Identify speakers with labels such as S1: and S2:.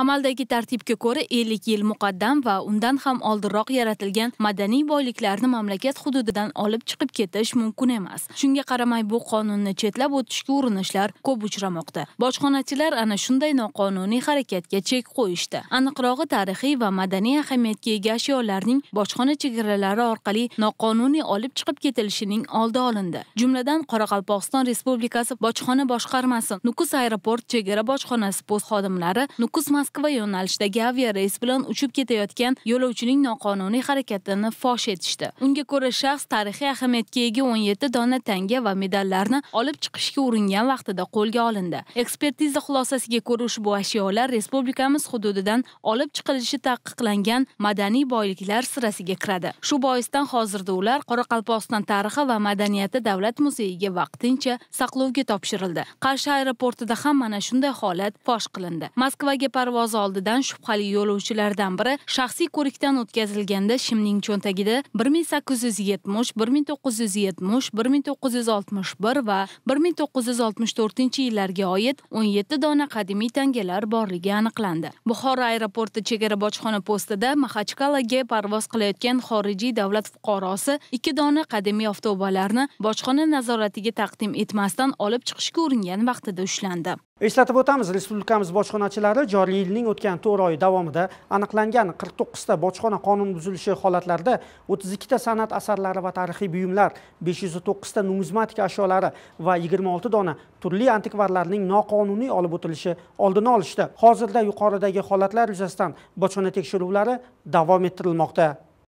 S1: amaldagi tartibga ko'ra ellik yil muqaddam va undan ham oldinroq yaratilgan madaniy boyliklarni mamlakat hududidan olib chiqib ketish mumkin emas shunga qaramay bu qonunni chetlab o'tishga urinishlar ko'p uchramoqda bojxonachilar ana shunday noqonuniy harakatga chek qo'yishdi aniqrog'i tarixiy va madaniy ahamiyatga ega ashyolarning bojxona chegaralari orqali noqonuniy olib chiqib ketilishining oldi olindi jumladan qoraqalpog'iston respublikasi bojxona boshqarmasi nukus aeroport chegara bojxonasi post xodimlari nukus moskva yo'nalishidagi aviareys bilan uchib ketayotgan yo'lovchining noqonuniy harakatini fosh etishdi unga ko'ra shaxs tarixiy ahamiyatga ega 17 dona tanga va medallarni olib chiqishga uringan vaqtida qo'lga olindi ekspertiza xulosasiga ko'ra ushbu ashyolar respublikamiz hududidan olib chiqilishi taqiqlangan madaniy boyliklar sirasiga kiradi shu boisdan hozirda ular qoraqalpog'iston tarixi va madaniyati davlat muzeyiga vaqtincha saqlovga topshirildi qarshi aeroportida ham mana shunday holat fosh qilindi moskvaga parvoz parvozi oldidan shubhali yo'lovchilardan biri shaxsiy ko'rikdan o'tkazilganda shimning cho'ntagida 1870, 1970, 1961 va 1964 yillarga oid 17 dona qadimiy tangalar borligi aniqlandi. Buxoro aeroporti chegara bojxona postida Maxachkalaga parvoz qilayotgan xorijiy davlat fuqarosi 2 dona qadimiy avtobalarni bojxona nazoratiga taqdim etmasdan olib chiqishga uringan vaqtida ushlandi.
S2: eslatib o'tamiz respublikamiz bojxonachilari joriy yilning o'tgan to'rt oyi davomida aniqlangan 49 ta bojxona qonun buzilishi holatlarida 32 ta san'at asarlari va tarixiy buyumlar 509 ta numizmatika ashyolari va 26 dona turli antikvarlarning noqonuniy olib o'tilishi oldini olishdi hozirda yuqoridagi holatlar yuzasidan bojxona tekshiruvlari davom ettirilmoqda